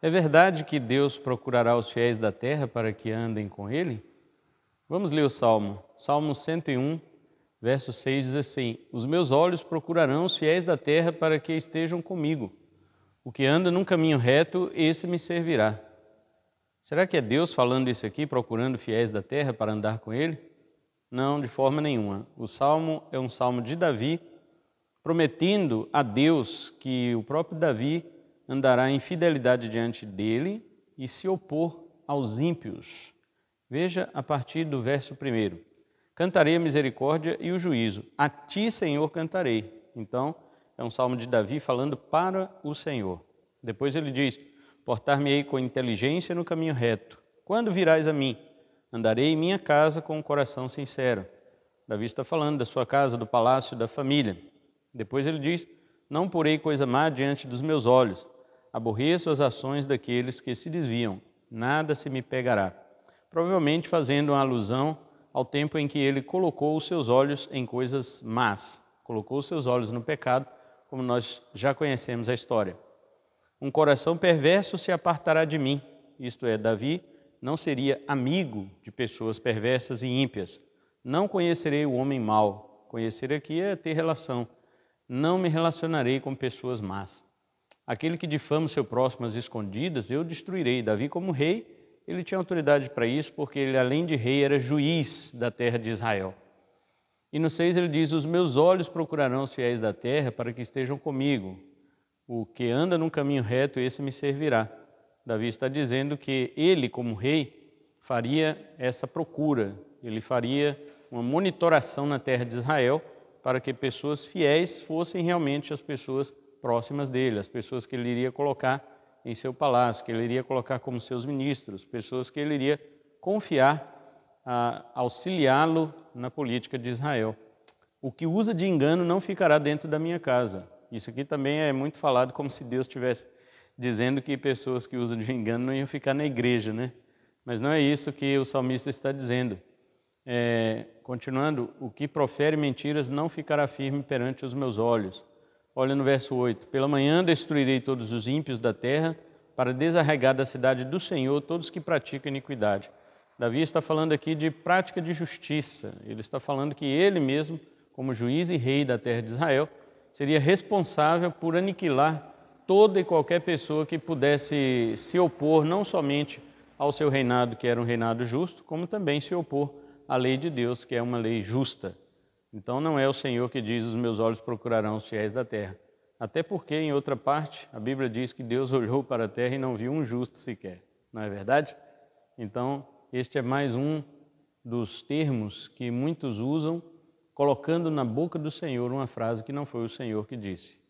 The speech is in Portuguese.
É verdade que Deus procurará os fiéis da terra para que andem com ele? Vamos ler o Salmo. Salmo 101, verso 6 diz assim: Os meus olhos procurarão os fiéis da terra para que estejam comigo. O que anda num caminho reto, esse me servirá. Será que é Deus falando isso aqui, procurando fiéis da terra para andar com ele? Não, de forma nenhuma. O salmo é um salmo de Davi, prometendo a Deus que o próprio Davi andará em fidelidade diante dele e se opor aos ímpios. Veja a partir do verso 1. Cantarei a misericórdia e o juízo. A ti, Senhor, cantarei. Então, é um salmo de Davi falando para o Senhor. Depois ele diz: Portar-me-ei com inteligência no caminho reto. Quando virás a mim, andarei em minha casa com o um coração sincero. Davi está falando da sua casa, do palácio, da família. Depois ele diz: Não porei coisa má diante dos meus olhos. Aborreço as ações daqueles que se desviam, nada se me pegará. Provavelmente fazendo uma alusão ao tempo em que ele colocou os seus olhos em coisas más, colocou os seus olhos no pecado, como nós já conhecemos a história. Um coração perverso se apartará de mim, isto é, Davi não seria amigo de pessoas perversas e ímpias. Não conhecerei o homem mau. Conhecer aqui é ter relação. Não me relacionarei com pessoas más. Aquele que difama o seu próximo às escondidas, eu destruirei. Davi, como rei, ele tinha autoridade para isso, porque ele, além de rei, era juiz da terra de Israel. E no 6 ele diz: Os meus olhos procurarão os fiéis da terra para que estejam comigo. O que anda num caminho reto, esse me servirá. Davi está dizendo que ele, como rei, faria essa procura, ele faria uma monitoração na terra de Israel para que pessoas fiéis fossem realmente as pessoas próximas dele, as pessoas que ele iria colocar em seu palácio, que ele iria colocar como seus ministros, pessoas que ele iria confiar a auxiliá-lo na política de Israel. O que usa de engano não ficará dentro da minha casa. Isso aqui também é muito falado como se Deus estivesse dizendo que pessoas que usam de engano não iam ficar na igreja, né? Mas não é isso que o salmista está dizendo. É, continuando, o que profere mentiras não ficará firme perante os meus olhos. Olha no verso 8: Pela manhã destruirei todos os ímpios da terra, para desarregar da cidade do Senhor todos que praticam iniquidade. Davi está falando aqui de prática de justiça. Ele está falando que ele mesmo, como juiz e rei da terra de Israel, seria responsável por aniquilar toda e qualquer pessoa que pudesse se opor não somente ao seu reinado, que era um reinado justo, como também se opor à lei de Deus, que é uma lei justa. Então não é o Senhor que diz: Os meus olhos procurarão os fiéis da terra. Até porque, em outra parte, a Bíblia diz que Deus olhou para a terra e não viu um justo sequer. Não é verdade? Então, este é mais um dos termos que muitos usam, colocando na boca do Senhor uma frase que não foi o Senhor que disse.